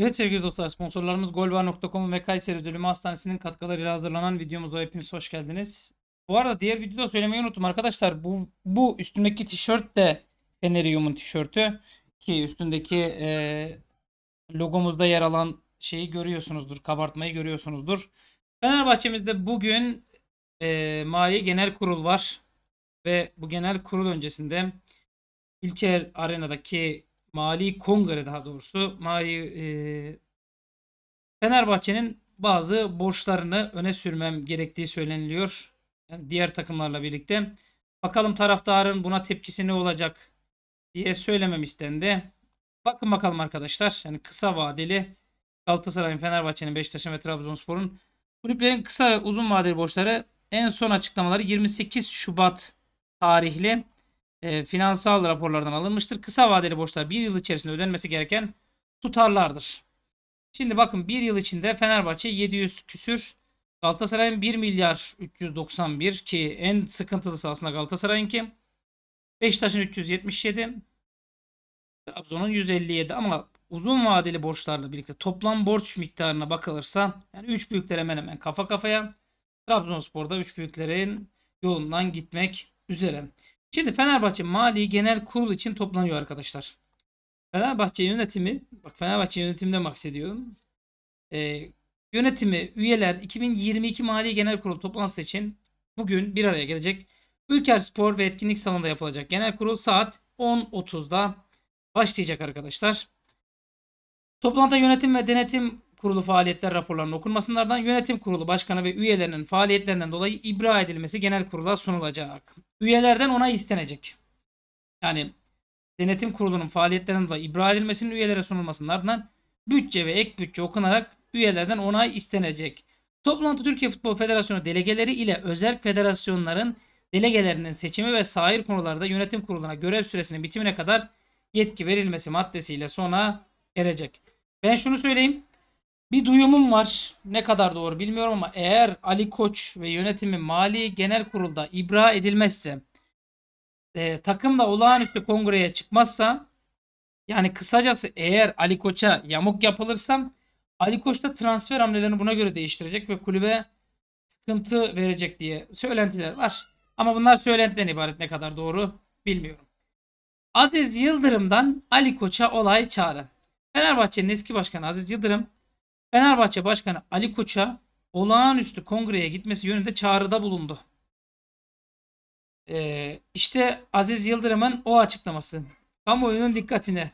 Evet sevgili dostlar sponsorlarımız golba.com ve Kayseri Üzülümü Hastanesi'nin katkılarıyla hazırlanan videomuza hepiniz hoş geldiniz. Bu arada diğer videoda söylemeyi unuttum arkadaşlar. Bu, bu üstümdeki tişört de Fenerium'un tişörtü. Ki üstündeki e, logomuzda yer alan şeyi görüyorsunuzdur. Kabartmayı görüyorsunuzdur. Fenerbahçe'mizde bugün e, Mali Genel Kurul var. Ve bu genel kurul öncesinde Ülker Arena'daki Mali Kongre daha doğrusu Mali e, Fenerbahçe'nin bazı borçlarını öne sürmem gerektiği söyleniliyor. Yani diğer takımlarla birlikte. Bakalım taraftarın buna tepkisi ne olacak diye söylemem istendi. Bakın bakalım arkadaşlar. Yani kısa vadeli Galatasaray'ın, Fenerbahçe'nin, Beşiktaş'ın ve Trabzonspor'un kulüplerin kısa uzun vadeli borçları en son açıklamaları 28 Şubat tarihli e, finansal raporlardan alınmıştır. Kısa vadeli borçlar bir yıl içerisinde ödenmesi gereken tutarlardır. Şimdi bakın bir yıl içinde Fenerbahçe 700 küsür Galatasaray'ın 1 milyar 391 ki en sıkıntılısı aslında Galatasaray'ınki. Beşiktaş'ın 377 Trabzon'un 157 ama uzun vadeli borçlarla birlikte toplam borç miktarına bakılırsa yani 3 büyükler hemen hemen kafa kafaya Trabzonspor'da 3 büyüklerin yolundan gitmek üzere. Şimdi Fenerbahçe Mali Genel Kurul için toplanıyor arkadaşlar. Fenerbahçe yönetimi, bak Fenerbahçe yönetimine maksediyorum. Ee, yönetimi, üyeler 2022 Mali Genel Kurul toplantısı için bugün bir araya gelecek. Ülker Spor ve Etkinlik Salonu'nda yapılacak. Genel kurul saat 10.30'da başlayacak arkadaşlar. Toplantıda yönetim ve denetim kurulu faaliyetler raporlarının okunmasından yönetim kurulu başkanı ve üyelerinin faaliyetlerinden dolayı ibra edilmesi genel kurula sunulacak. Üyelerden onay istenecek. Yani denetim kurulunun faaliyetlerinden dolayı ibra edilmesinin üyelere sunulmasının ardından bütçe ve ek bütçe okunarak üyelerden onay istenecek. Toplantı Türkiye Futbol Federasyonu delegeleri ile özel federasyonların delegelerinin seçimi ve sair konularda yönetim kuruluna görev süresinin bitimine kadar yetki verilmesi maddesiyle sona erecek. Ben şunu söyleyeyim. Bir duyumum var. Ne kadar doğru bilmiyorum ama eğer Ali Koç ve yönetimi Mali Genel Kurul'da ibra edilmezse e, takım da olağanüstü kongreye çıkmazsa yani kısacası eğer Ali Koç'a yamuk yapılırsam Ali Koç da transfer hamlelerini buna göre değiştirecek ve kulübe sıkıntı verecek diye söylentiler var. Ama bunlar söylentiden ibaret ne kadar doğru bilmiyorum. Aziz Yıldırım'dan Ali Koç'a olay çağrı. Fenerbahçe'nin eski başkanı Aziz Yıldırım Fenerbahçe Başkanı Ali Koç'a olağanüstü kongreye gitmesi yönünde çağrıda bulundu. Ee, işte Aziz Yıldırım'ın o açıklaması. Kamuoyunun dikkatine.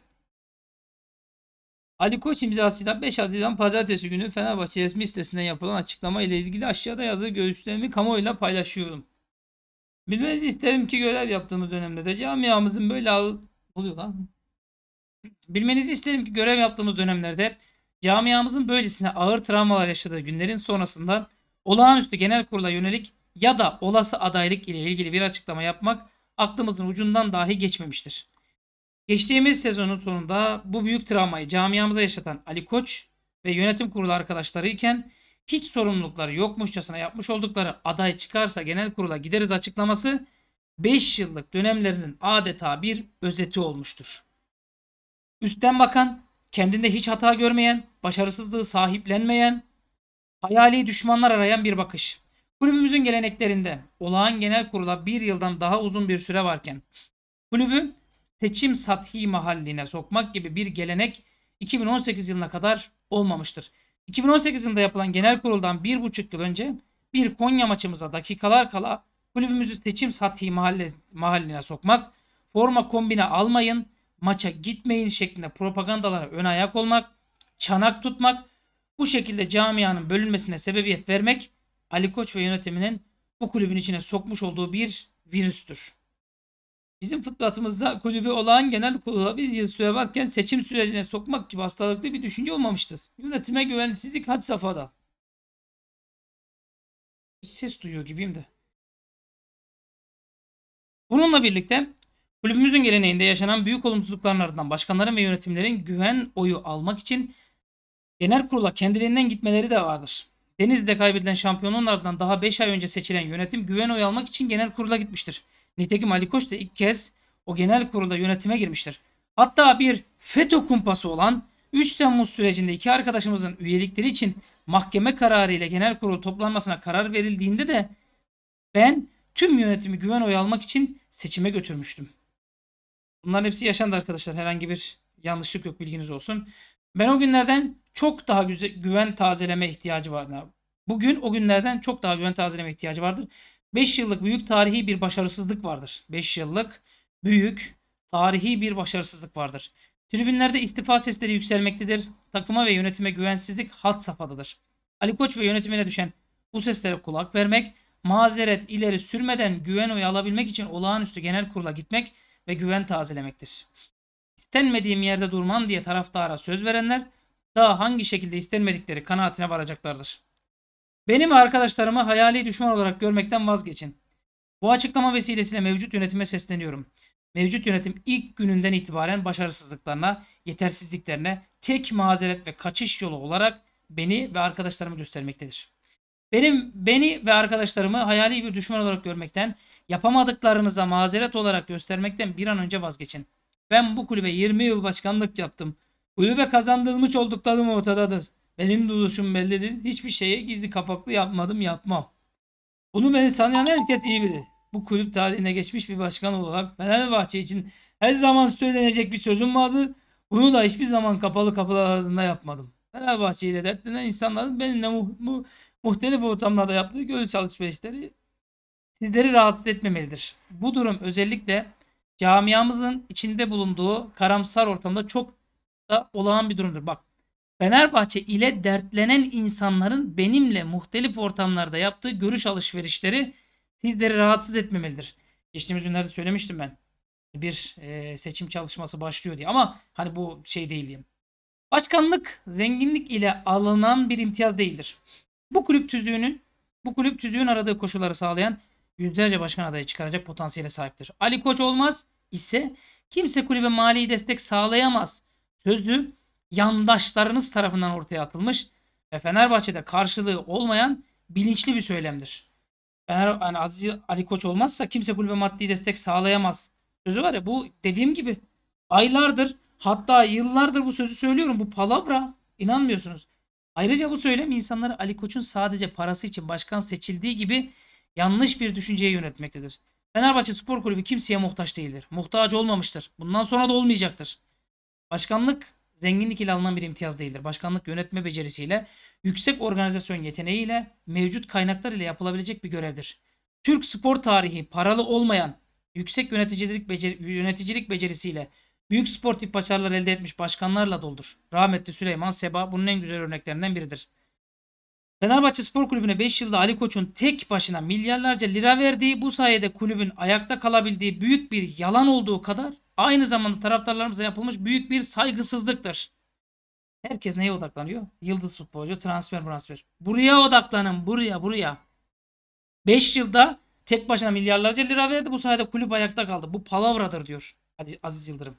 Ali Koç imzasıyla 5 Haziran Pazartesi günü Fenerbahçe resmi sitesinden yapılan açıklama ile ilgili aşağıda yazdığı görüşlerimi kamuoyuyla paylaşıyorum. Bilmenizi isterim ki görev yaptığımız dönemde de camiamızın böyle al... oluyor lan. Bilmenizi isterim ki görev yaptığımız dönemlerde camiamızın böylesine ağır travmalar yaşadığı günlerin sonrasında olağanüstü genel kurula yönelik ya da olası adaylık ile ilgili bir açıklama yapmak aklımızın ucundan dahi geçmemiştir. Geçtiğimiz sezonun sonunda bu büyük travmayı camiamıza yaşatan Ali Koç ve yönetim kurulu arkadaşları iken hiç sorumlulukları yokmuşçasına yapmış oldukları aday çıkarsa genel kurula gideriz açıklaması 5 yıllık dönemlerinin adeta bir özeti olmuştur. Üstten bakan kendinde hiç hata görmeyen, başarısızlığı sahiplenmeyen, hayali düşmanlar arayan bir bakış. Kulübümüzün geleneklerinde olağan genel kurula bir yıldan daha uzun bir süre varken kulübü seçim sathi mahalline sokmak gibi bir gelenek 2018 yılına kadar olmamıştır. 2018 yılında yapılan genel kuruldan bir buçuk yıl önce bir Konya maçımıza dakikalar kala kulübümüzü seçim sathi mahalle, mahalline sokmak, forma kombine almayın, maça gitmeyin şeklinde propagandalara ön ayak olmak, çanak tutmak, bu şekilde camianın bölünmesine sebebiyet vermek Ali Koç ve yönetiminin bu kulübün içine sokmuş olduğu bir virüstür. Bizim fıtratımızda kulübü olağan genel kurula bir yıl süre varken seçim sürecine sokmak gibi hastalıklı bir düşünce olmamıştır. Yönetime güvensizlik had safhada. Bir ses duyuyor gibiyim de. Bununla birlikte Kulübümüzün geleneğinde yaşanan büyük olumsuzlukların ardından başkanların ve yönetimlerin güven oyu almak için genel kurula kendiliğinden gitmeleri de vardır. Denizli'de kaybedilen şampiyonun ardından daha 5 ay önce seçilen yönetim güven oyu almak için genel kurula gitmiştir. Nitekim Ali Koç da ilk kez o genel kurulda yönetime girmiştir. Hatta bir FETÖ kumpası olan 3 Temmuz sürecinde iki arkadaşımızın üyelikleri için mahkeme kararı ile genel kurul toplanmasına karar verildiğinde de ben tüm yönetimi güven oyu almak için seçime götürmüştüm. Bunların hepsi yaşandı arkadaşlar. Herhangi bir yanlışlık yok bilginiz olsun. Ben o günlerden çok daha güze, güven tazeleme ihtiyacı vardı. Bugün o günlerden çok daha güven tazeleme ihtiyacı vardır. 5 yıllık büyük tarihi bir başarısızlık vardır. 5 yıllık büyük tarihi bir başarısızlık vardır. Tribünlerde istifa sesleri yükselmektedir. Takıma ve yönetime güvensizlik hat safhadadır. Ali Koç ve yönetimine düşen bu seslere kulak vermek, mazeret ileri sürmeden güven oyu alabilmek için olağanüstü genel kurula gitmek ve güven tazelemektir. İstenmediğim yerde durmam diye taraftara söz verenler daha hangi şekilde istenmedikleri kanaatine varacaklardır. Benim ve arkadaşlarımı hayali düşman olarak görmekten vazgeçin. Bu açıklama vesilesiyle mevcut yönetime sesleniyorum. Mevcut yönetim ilk gününden itibaren başarısızlıklarına, yetersizliklerine tek mazeret ve kaçış yolu olarak beni ve arkadaşlarımı göstermektedir. Benim beni ve arkadaşlarımı hayali bir düşman olarak görmekten yapamadıklarınıza mazeret olarak göstermekten bir an önce vazgeçin. Ben bu kulübe 20 yıl başkanlık yaptım. Kulübe kazandırmış olduklarım ortadadır. Benim duruşum bellidir. Hiçbir şeye gizli kapaklı yapmadım yapmam. Bunu beni tanıyan herkes iyi bilir. Bu kulüp tarihine geçmiş bir başkan olarak Fenerbahçe için her zaman söylenecek bir sözüm vardı. Bunu da hiçbir zaman kapalı kapılar ardında yapmadım. Fenerbahçe ile dertlenen insanların benimle mu mu muhtelif ortamlarda yaptığı görüş alışverişleri sizleri rahatsız etmemelidir. Bu durum özellikle camiamızın içinde bulunduğu karamsar ortamda çok da olağan bir durumdur. Bak Fenerbahçe ile dertlenen insanların benimle muhtelif ortamlarda yaptığı görüş alışverişleri sizleri rahatsız etmemelidir. Geçtiğimiz günlerde söylemiştim ben. Bir e, seçim çalışması başlıyor diye ama hani bu şey değil diyeyim. Başkanlık zenginlik ile alınan bir imtiyaz değildir. Bu kulüp tüzüğünün bu kulüp tüzüğün aradığı koşulları sağlayan yüzlerce başkan adayı çıkaracak potansiyele sahiptir. Ali Koç olmaz ise kimse kulübe mali destek sağlayamaz. Sözü yandaşlarınız tarafından ortaya atılmış ve Fenerbahçe'de karşılığı olmayan bilinçli bir söylemdir. Fener, yani Aziz Ali Koç olmazsa kimse kulübe maddi destek sağlayamaz. Sözü var ya bu dediğim gibi aylardır hatta yıllardır bu sözü söylüyorum. Bu palavra inanmıyorsunuz. Ayrıca bu söylem insanları Ali Koç'un sadece parası için başkan seçildiği gibi yanlış bir düşünceye yönetmektedir. Fenerbahçe Spor Kulübü kimseye muhtaç değildir. Muhtaç olmamıştır. Bundan sonra da olmayacaktır. Başkanlık zenginlik ile alınan bir imtiyaz değildir. Başkanlık yönetme becerisiyle, yüksek organizasyon yeteneğiyle, mevcut kaynaklar ile yapılabilecek bir görevdir. Türk spor tarihi paralı olmayan yüksek yöneticilik, becer yöneticilik becerisiyle büyük sportif başarılar elde etmiş başkanlarla doldur. Rahmetli Süleyman Seba bunun en güzel örneklerinden biridir. Fenerbahçe Spor Kulübü'ne 5 yılda Ali Koç'un tek başına milyarlarca lira verdiği bu sayede kulübün ayakta kalabildiği büyük bir yalan olduğu kadar aynı zamanda taraftarlarımıza yapılmış büyük bir saygısızlıktır. Herkes neye odaklanıyor? Yıldız futbolcu, transfer transfer. Buraya odaklanın, buraya, buraya. 5 yılda tek başına milyarlarca lira verdi. Bu sayede kulüp ayakta kaldı. Bu palavradır diyor Hadi Aziz Yıldırım.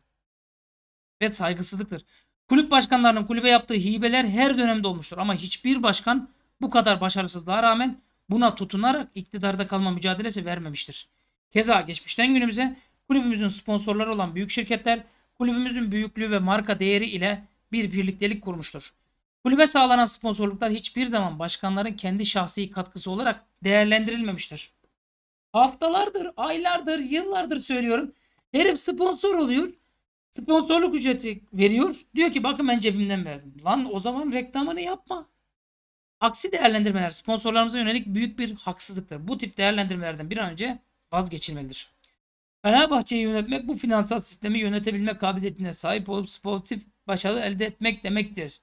Ve saygısızlıktır. Kulüp başkanlarının kulübe yaptığı hibeler her dönemde olmuştur. Ama hiçbir başkan bu kadar başarısızlığa rağmen buna tutunarak iktidarda kalma mücadelesi vermemiştir. Keza geçmişten günümüze kulübümüzün sponsorları olan büyük şirketler kulübümüzün büyüklüğü ve marka değeri ile bir birliktelik kurmuştur. Kulübe sağlanan sponsorluklar hiçbir zaman başkanların kendi şahsi katkısı olarak değerlendirilmemiştir. Haftalardır, aylardır, yıllardır söylüyorum. Herif sponsor oluyor. Sponsorluk ücreti veriyor. Diyor ki bakın ben cebimden verdim. Lan o zaman reklamını yapma. Aksi değerlendirmeler sponsorlarımıza yönelik büyük bir haksızlıktır. Bu tip değerlendirmelerden bir an önce vazgeçilmelidir. Fenerbahçe'yi yönetmek bu finansal sistemi yönetebilme kabiliyetine sahip olup sportif başarı elde etmek demektir.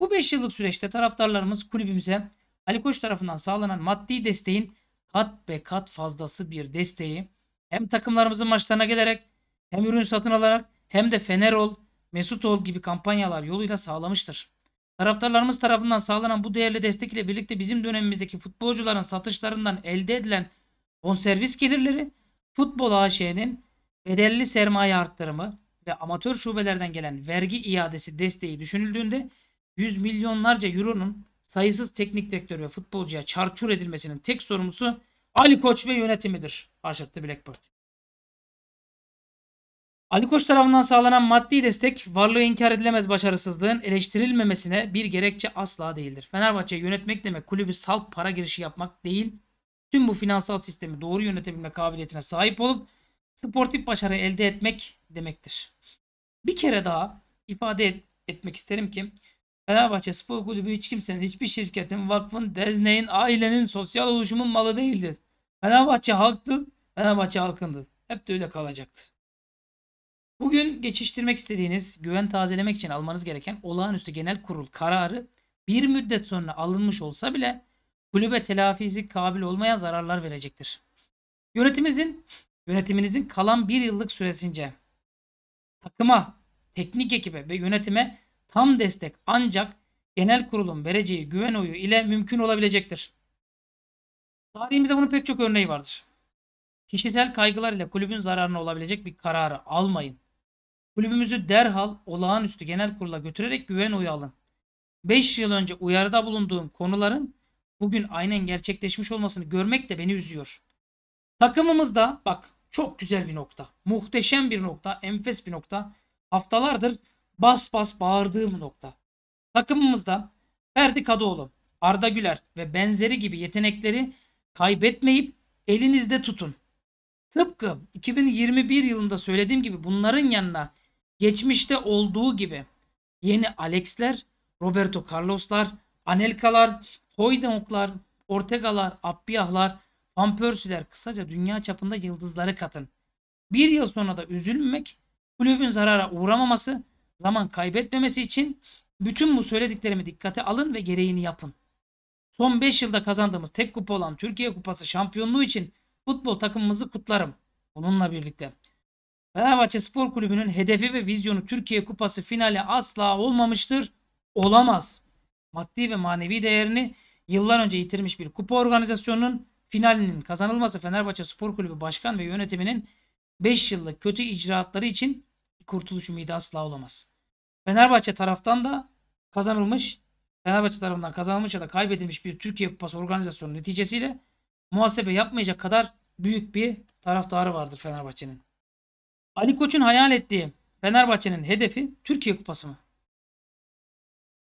Bu 5 yıllık süreçte taraftarlarımız kulübümüze Ali Koç tarafından sağlanan maddi desteğin kat be kat fazlası bir desteği hem takımlarımızın maçlarına gelerek hem ürün satın alarak hem de Fenerol, Mesutol gibi kampanyalar yoluyla sağlamıştır. Taraftarlarımız tarafından sağlanan bu değerli destek ile birlikte bizim dönemimizdeki futbolcuların satışlarından elde edilen bonservis gelirleri, futbol AŞ'nin bedelli sermaye arttırımı ve amatör şubelerden gelen vergi iadesi desteği düşünüldüğünde yüz milyonlarca euronun sayısız teknik direktör ve futbolcuya çarçur edilmesinin tek sorumlusu Ali Koç ve yönetimidir. Haşetti Blackbird. Ali Koç tarafından sağlanan maddi destek varlığı inkar edilemez başarısızlığın eleştirilmemesine bir gerekçe asla değildir. Fenerbahçe yönetmek demek kulübü salt para girişi yapmak değil, tüm bu finansal sistemi doğru yönetebilme kabiliyetine sahip olup sportif başarı elde etmek demektir. Bir kere daha ifade et, etmek isterim ki Fenerbahçe Spor Kulübü hiç kimsenin, hiçbir şirketin, vakfın, derneğin, ailenin, sosyal oluşumun malı değildir. Fenerbahçe halktır, Fenerbahçe halkındır. Hep de öyle kalacaktır. Bugün geçiştirmek istediğiniz, güven tazelemek için almanız gereken olağanüstü genel kurul kararı bir müddet sonra alınmış olsa bile kulübe telafisi kabil olmayan zararlar verecektir. Yönetimizin yönetiminizin kalan bir yıllık süresince takıma, teknik ekibe ve yönetime tam destek ancak genel kurulun vereceği güven oyu ile mümkün olabilecektir. Tarihimizde bunun pek çok örneği vardır. Kişisel kaygılar ile kulübün zararına olabilecek bir kararı almayın. Kulübümüzü derhal olağanüstü genel kurula götürerek güven oyu alın. 5 yıl önce uyarıda bulunduğum konuların bugün aynen gerçekleşmiş olmasını görmek de beni üzüyor. Takımımızda bak çok güzel bir nokta. Muhteşem bir nokta. Enfes bir nokta. Haftalardır bas bas bağırdığım nokta. Takımımızda Ferdi Kadıoğlu, Arda Güler ve benzeri gibi yetenekleri kaybetmeyip elinizde tutun. Tıpkı 2021 yılında söylediğim gibi bunların yanına Geçmişte olduğu gibi yeni Alex'ler, Roberto Carlos'lar, Anelka'lar, Hoydenk'lar, Ortega'lar, Abbiah'lar, Van Persie'ler kısaca dünya çapında yıldızları katın. Bir yıl sonra da üzülmemek, kulübün zarara uğramaması, zaman kaybetmemesi için bütün bu söylediklerimi dikkate alın ve gereğini yapın. Son 5 yılda kazandığımız tek kupa olan Türkiye Kupası şampiyonluğu için futbol takımımızı kutlarım. Bununla birlikte Fenerbahçe Spor Kulübü'nün hedefi ve vizyonu Türkiye Kupası finali asla olmamıştır. Olamaz. Maddi ve manevi değerini yıllar önce yitirmiş bir kupa organizasyonunun finalinin kazanılması Fenerbahçe Spor Kulübü Başkan ve yönetiminin 5 yıllık kötü icraatları için kurtuluş ümidi asla olamaz. Fenerbahçe taraftan da kazanılmış, Fenerbahçe tarafından kazanılmış ya da kaybedilmiş bir Türkiye Kupası organizasyonu neticesiyle muhasebe yapmayacak kadar büyük bir taraftarı vardır Fenerbahçe'nin. Ali Koç'un hayal ettiği Fenerbahçe'nin hedefi Türkiye Kupası mı?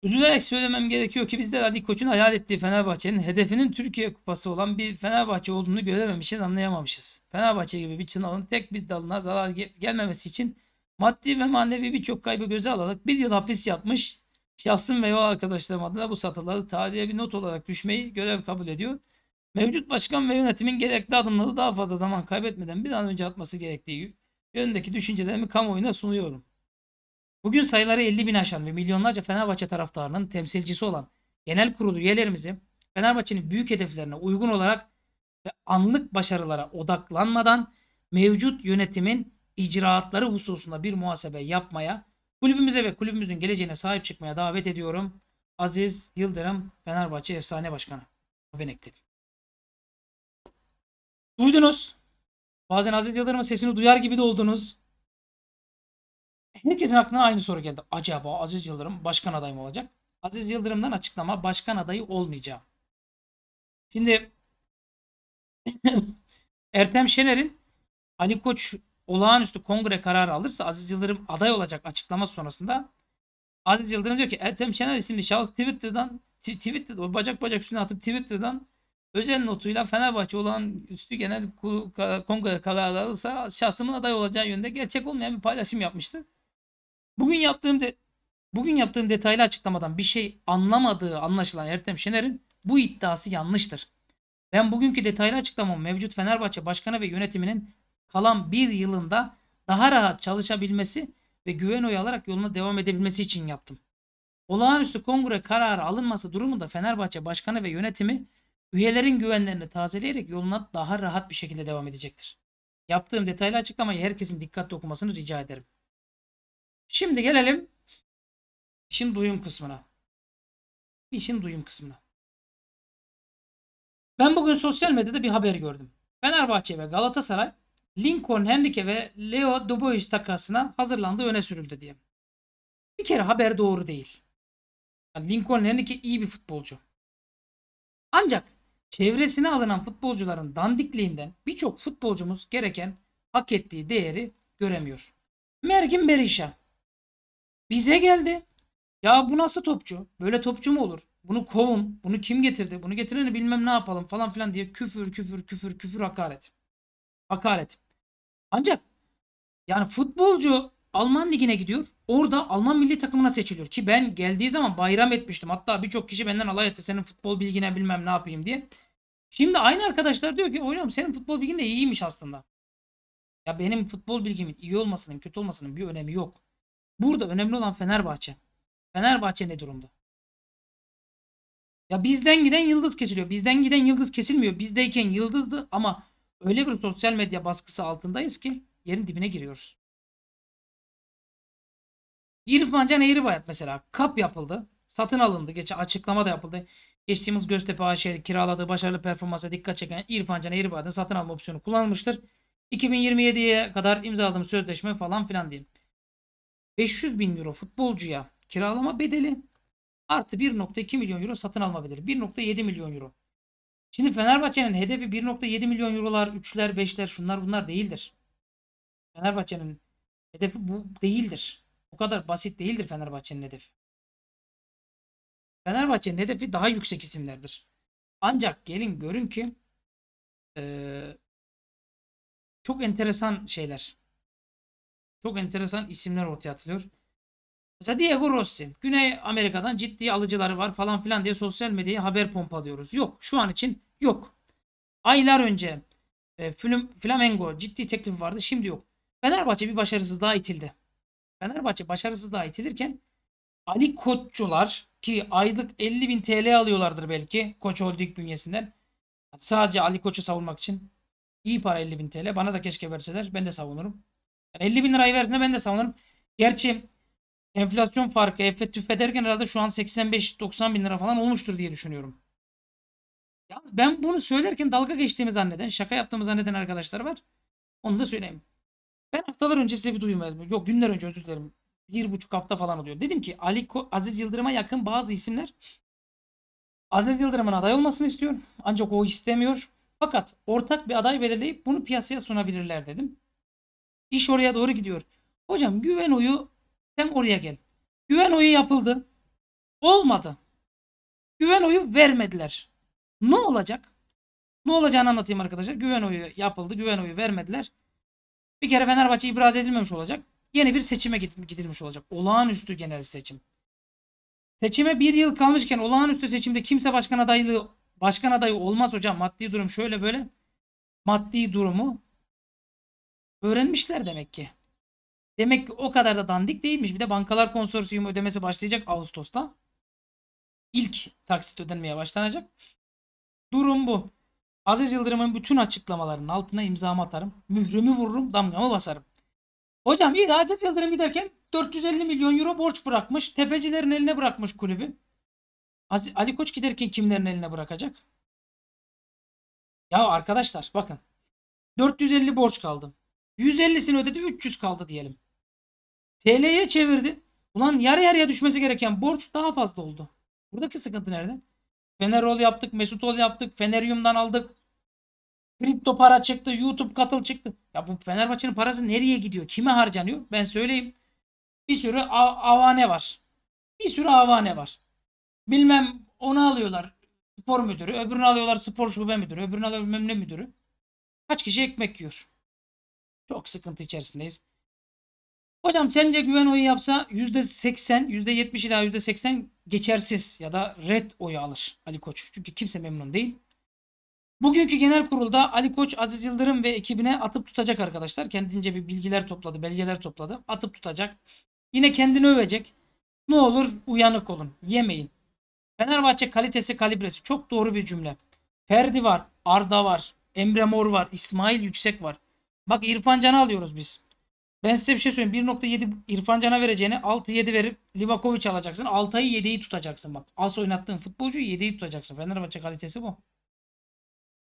Üzülerek söylemem gerekiyor ki biz de Ali Koç'un hayal ettiği Fenerbahçe'nin hedefinin Türkiye Kupası olan bir Fenerbahçe olduğunu görememişiz, anlayamamışız. Fenerbahçe gibi bir çınavın tek bir dalına zarar gelmemesi için maddi ve manevi birçok kaybı göze alarak bir yıl hapis yapmış şahsım ve yol arkadaşlarım adına bu satırları tarihe bir not olarak düşmeyi görev kabul ediyor. Mevcut başkan ve yönetimin gerekli adımları daha fazla zaman kaybetmeden bir an önce atması gerektiği yönündeki düşüncelerimi kamuoyuna sunuyorum. Bugün sayıları 50 bin aşan ve milyonlarca Fenerbahçe taraftarının temsilcisi olan genel kurulu üyelerimizi Fenerbahçe'nin büyük hedeflerine uygun olarak ve anlık başarılara odaklanmadan mevcut yönetimin icraatları hususunda bir muhasebe yapmaya, kulübümüze ve kulübümüzün geleceğine sahip çıkmaya davet ediyorum. Aziz Yıldırım Fenerbahçe Efsane Başkanı. Ben ekledim. Duydunuz. Bazen Hazreti Yıldırım'ın sesini duyar gibi de oldunuz. Herkesin aklına aynı soru geldi. Acaba Aziz Yıldırım başkan adayı mı olacak? Aziz Yıldırım'dan açıklama başkan adayı olmayacağım. Şimdi Ertem Şener'in Ali Koç olağanüstü kongre kararı alırsa Aziz Yıldırım aday olacak açıklaması sonrasında Aziz Yıldırım diyor ki Ertem Şener isimli şahıs Twitter'dan Twitter'da bacak bacak üstüne atıp Twitter'dan Özel notuyla Fenerbahçe olan üstü genel kongre kararı alırsa şahsımın aday olacağı yönünde gerçek olmayan bir paylaşım yapmıştı. Bugün yaptığım de bugün yaptığım detaylı açıklamadan bir şey anlamadığı anlaşılan Ertem Şener'in bu iddiası yanlıştır. Ben bugünkü detaylı açıklamam mevcut Fenerbahçe başkanı ve yönetiminin kalan bir yılında daha rahat çalışabilmesi ve güven oyu alarak yoluna devam edebilmesi için yaptım. Olağanüstü kongre kararı alınması durumunda Fenerbahçe başkanı ve yönetimi Üyelerin güvenlerini tazeleyerek yoluna daha rahat bir şekilde devam edecektir. Yaptığım detaylı açıklamayı herkesin dikkatli okumasını rica ederim. Şimdi gelelim işin duyum kısmına. İşin duyum kısmına. Ben bugün sosyal medyada bir haber gördüm. Fenerbahçe ve Galatasaray Lincoln Henrique ve Leo Dubois takasına hazırlandığı öne sürüldü diye. Bir kere haber doğru değil. Yani Lincoln Henrique iyi bir futbolcu. Ancak çevresine alınan futbolcuların dandikliğinden birçok futbolcumuz gereken hak ettiği değeri göremiyor. Mergin Berisha bize geldi. Ya bu nasıl topçu? Böyle topçu mu olur? Bunu kovun. Bunu kim getirdi? Bunu getireni bilmem ne yapalım falan filan diye küfür küfür küfür küfür hakaret. Hakaret. Ancak yani futbolcu Alman ligine gidiyor. Orada Alman milli takımına seçiliyor. Ki ben geldiği zaman bayram etmiştim. Hatta birçok kişi benden alay etti. Senin futbol bilgine bilmem ne yapayım diye. Şimdi aynı arkadaşlar diyor ki hocam senin futbol bilgin de iyiymiş aslında. Ya benim futbol bilgimin iyi olmasının kötü olmasının bir önemi yok. Burada önemli olan Fenerbahçe. Fenerbahçe ne durumda? Ya bizden giden yıldız kesiliyor. Bizden giden yıldız kesilmiyor. Bizdeyken yıldızdı ama öyle bir sosyal medya baskısı altındayız ki yerin dibine giriyoruz. İrfan Can Eğribayat mesela kap yapıldı. Satın alındı. Geçen açıklama da yapıldı. Geçtiğimiz Göztepe AŞ kiraladığı başarılı performansa dikkat çeken İrfan Can Eğribaden satın alma opsiyonu kullanmıştır. 2027'ye kadar imzaladığım sözleşme falan filan diyeyim. 500 bin euro futbolcuya kiralama bedeli artı 1.2 milyon euro satın alma bedeli. 1.7 milyon euro. Şimdi Fenerbahçe'nin hedefi 1.7 milyon eurolar, 3'ler, 5'ler şunlar bunlar değildir. Fenerbahçe'nin hedefi bu değildir. Bu kadar basit değildir Fenerbahçe'nin hedefi. Fenerbahçe'nin hedefi daha yüksek isimlerdir. Ancak gelin görün ki e, çok enteresan şeyler. Çok enteresan isimler ortaya atılıyor. Mesela Diego Rossi. Güney Amerika'dan ciddi alıcıları var falan filan diye sosyal medyaya haber pompalıyoruz. Yok. Şu an için yok. Aylar önce e, Flam Flamengo ciddi teklifi vardı. Şimdi yok. Fenerbahçe bir başarısız daha itildi. Fenerbahçe başarısız daha itilirken Ali Koççular ki aylık 50 bin TL alıyorlardır belki Koç Holding bünyesinden. Sadece Ali Koç'u savunmak için. iyi para 50 bin TL. Bana da keşke verseler. Ben de savunurum. Yani 50 bin lirayı versin ben de savunurum. Gerçi enflasyon farkı EFE tüfe derken herhalde şu an 85-90 bin lira falan olmuştur diye düşünüyorum. Yalnız ben bunu söylerken dalga geçtiğimi zanneden, şaka yaptığımı zanneden arkadaşlar var. Onu da söyleyeyim. Ben haftalar önce size bir duyum verdim. Yok günler önce özür dilerim bir buçuk hafta falan oluyor. Dedim ki Ali Ko Aziz Yıldırım'a yakın bazı isimler Aziz Yıldırım'ın aday olmasını istiyor. Ancak o istemiyor. Fakat ortak bir aday belirleyip bunu piyasaya sunabilirler dedim. İş oraya doğru gidiyor. Hocam güven oyu sen oraya gel. Güven oyu yapıldı. Olmadı. Güven oyu vermediler. Ne olacak? Ne olacağını anlatayım arkadaşlar. Güven oyu yapıldı. Güven oyu vermediler. Bir kere Fenerbahçe ibraz edilmemiş olacak yeni bir seçime gidilmiş olacak. Olağanüstü genel seçim. Seçime bir yıl kalmışken olağanüstü seçimde kimse başkan adaylığı başkan adayı olmaz hocam. Maddi durum şöyle böyle. Maddi durumu öğrenmişler demek ki. Demek ki o kadar da dandik değilmiş. Bir de bankalar konsorsiyumu ödemesi başlayacak Ağustos'ta. İlk taksit ödenmeye başlanacak. Durum bu. Aziz Yıldırım'ın bütün açıklamalarının altına imzamı atarım. Mührümü vururum, damgamı basarım. Hocam İlhacet Yıldırım giderken 450 milyon euro borç bırakmış. Tepecilerin eline bırakmış kulübü. Ali Koç giderken kimlerin eline bırakacak? Ya arkadaşlar bakın. 450 borç kaldı. 150'sini ödedi 300 kaldı diyelim. TL'ye çevirdi. Ulan yarı yarıya düşmesi gereken borç daha fazla oldu. Buradaki sıkıntı nerede? Fenerol yaptık, Mesutol yaptık, Feneryum'dan aldık. Kripto para çıktı. YouTube katıl çıktı. Ya bu Fenerbahçe'nin parası nereye gidiyor? Kime harcanıyor? Ben söyleyeyim. Bir sürü av avane var. Bir sürü avane var. Bilmem onu alıyorlar spor müdürü. Öbürünü alıyorlar spor şube müdürü. Öbürünü alıyorlar bilmem ne müdürü. Kaç kişi ekmek yiyor? Çok sıkıntı içerisindeyiz. Hocam sence güven oyu yapsa %80, %70 ila %80 geçersiz ya da red oyu alır Ali Koç. Çünkü kimse memnun değil. Bugünkü genel kurulda Ali Koç, Aziz Yıldırım ve ekibine atıp tutacak arkadaşlar. Kendince bir bilgiler topladı, belgeler topladı. Atıp tutacak. Yine kendini övecek. Ne olur uyanık olun. Yemeyin. Fenerbahçe kalitesi kalibresi. Çok doğru bir cümle. Ferdi var. Arda var. Emre Mor var. İsmail Yüksek var. Bak İrfan Can'ı alıyoruz biz. Ben size bir şey söyleyeyim. 1.7 İrfan Can'a vereceğine 6-7 verip Livakovic alacaksın. 6'yı 7'yi tutacaksın bak. Az oynattığın futbolcu 7'yi tutacaksın. Fenerbahçe kalitesi bu.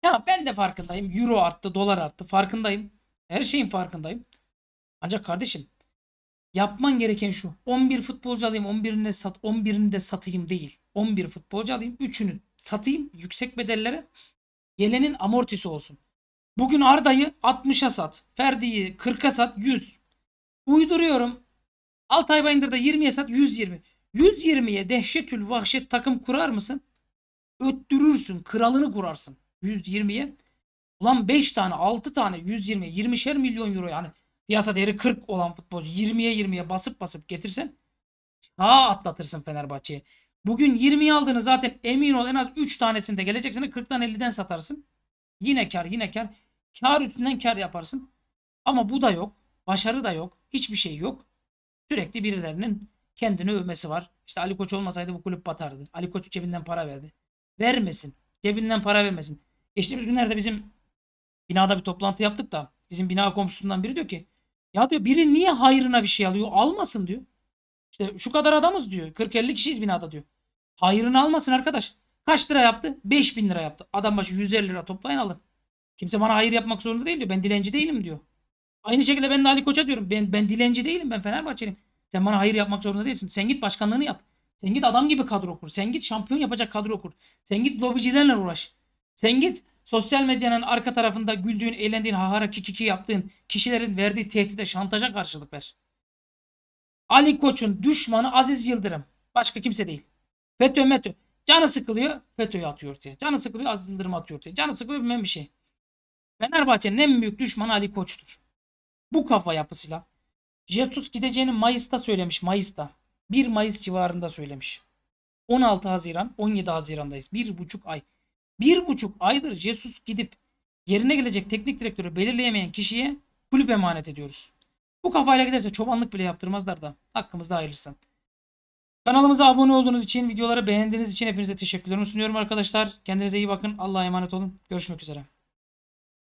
Ya ben de farkındayım. Euro arttı, dolar arttı. Farkındayım. Her şeyin farkındayım. Ancak kardeşim yapman gereken şu. 11 futbolcu alayım, 11'ini sat, 11'ini de satayım değil. 11 futbolcu alayım, 3'ünü satayım yüksek bedellere. Gelenin amortisi olsun. Bugün Arda'yı 60'a sat. Ferdi'yi 40'a sat 100. Uyduruyorum. Altay Bayındır'da 20'ye sat 120. 120'ye dehşetül vahşet takım kurar mısın? Öttürürsün. Kralını kurarsın. 120'ye. Ulan 5 tane 6 tane 120'ye 20'şer milyon euro yani piyasa değeri 40 olan futbolcu 20'ye 20'ye basıp basıp getirsen ha atlatırsın Fenerbahçe'ye. Bugün 20'yi aldığını zaten emin ol en az 3 tanesinde gelecek 40'tan 50'den satarsın. Yine kar yine kar. Kar üstünden kar yaparsın. Ama bu da yok. Başarı da yok. Hiçbir şey yok. Sürekli birilerinin kendini övmesi var. İşte Ali Koç olmasaydı bu kulüp batardı. Ali Koç cebinden para verdi. Vermesin. Cebinden para vermesin. Geçtiğimiz günlerde bizim binada bir toplantı yaptık da bizim bina komşusundan biri diyor ki ya diyor biri niye hayrına bir şey alıyor almasın diyor. İşte şu kadar adamız diyor. 40-50 kişiyiz binada diyor. Hayrını almasın arkadaş. Kaç lira yaptı? 5000 lira yaptı. Adam başı 150 lira toplayın alın. Kimse bana hayır yapmak zorunda değil diyor. Ben dilenci değilim diyor. Aynı şekilde ben de Ali Koç'a diyorum. Ben, ben dilenci değilim. Ben Fenerbahçeliyim. Sen bana hayır yapmak zorunda değilsin. Sen git başkanlığını yap. Sen git adam gibi kadro kur. Sen git şampiyon yapacak kadro kur. Sen git lobicilerle uğraş. Sen git sosyal medyanın arka tarafında güldüğün, eğlendiğin, hahara kikiki yaptığın kişilerin verdiği tehdide, şantaja karşılık ver. Ali Koç'un düşmanı Aziz Yıldırım. Başka kimse değil. FETÖ METÖ. Canı sıkılıyor FETÖ'yü atıyor ortaya. Canı sıkılıyor Aziz Yıldırım atıyor ortaya. Canı sıkılıyor bilmem bir şey. Fenerbahçe'nin en büyük düşmanı Ali Koç'tur. Bu kafa yapısıyla. Jesus gideceğini Mayıs'ta söylemiş. Mayıs'ta. 1 Mayıs civarında söylemiş. 16 Haziran, 17 Haziran'dayız. Bir buçuk ay. Bir buçuk aydır Jesus gidip yerine gelecek teknik direktörü belirleyemeyen kişiye kulüp emanet ediyoruz. Bu kafayla giderse çobanlık bile yaptırmazlar da hakkımızda hayırlısı. Kanalımıza abone olduğunuz için, videoları beğendiğiniz için hepinize teşekkürlerimi sunuyorum arkadaşlar. Kendinize iyi bakın. Allah'a emanet olun. Görüşmek üzere.